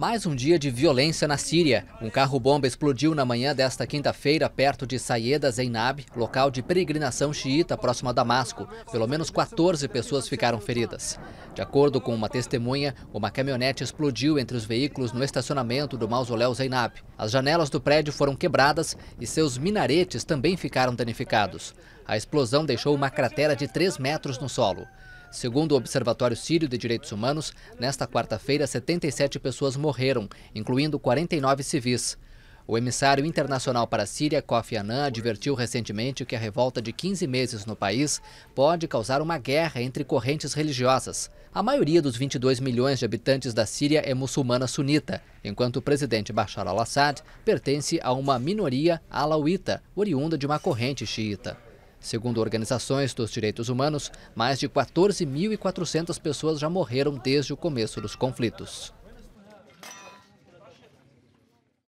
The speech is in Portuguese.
Mais um dia de violência na Síria. Um carro-bomba explodiu na manhã desta quinta-feira perto de Sayeda Zeinab, local de peregrinação xiita próximo a Damasco. Pelo menos 14 pessoas ficaram feridas. De acordo com uma testemunha, uma caminhonete explodiu entre os veículos no estacionamento do mausoléu Zeinab. As janelas do prédio foram quebradas e seus minaretes também ficaram danificados. A explosão deixou uma cratera de 3 metros no solo. Segundo o Observatório Sírio de Direitos Humanos, nesta quarta-feira, 77 pessoas morreram, incluindo 49 civis. O emissário internacional para a Síria, Kofi Annan, advertiu recentemente que a revolta de 15 meses no país pode causar uma guerra entre correntes religiosas. A maioria dos 22 milhões de habitantes da Síria é muçulmana sunita, enquanto o presidente Bashar al-Assad pertence a uma minoria alauíta, oriunda de uma corrente xiita. Segundo organizações dos direitos humanos, mais de 14.400 pessoas já morreram desde o começo dos conflitos.